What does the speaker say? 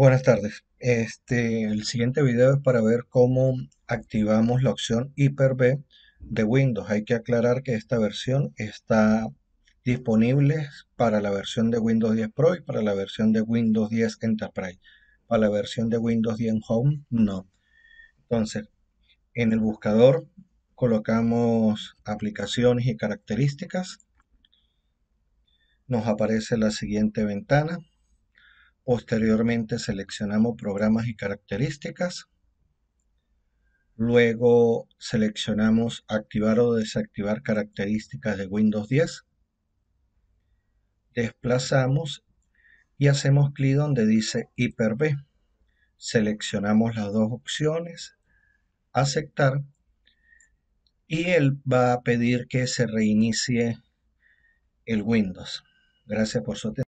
Buenas tardes. Este, el siguiente video es para ver cómo activamos la opción Hyper-V de Windows. Hay que aclarar que esta versión está disponible para la versión de Windows 10 Pro y para la versión de Windows 10 Enterprise. Para la versión de Windows 10 Home, no. Entonces, en el buscador colocamos aplicaciones y características. Nos aparece la siguiente ventana Posteriormente seleccionamos programas y características. Luego seleccionamos activar o desactivar características de Windows 10. Desplazamos y hacemos clic donde dice Hyper-V. Seleccionamos las dos opciones, aceptar y él va a pedir que se reinicie el Windows. Gracias por su atención.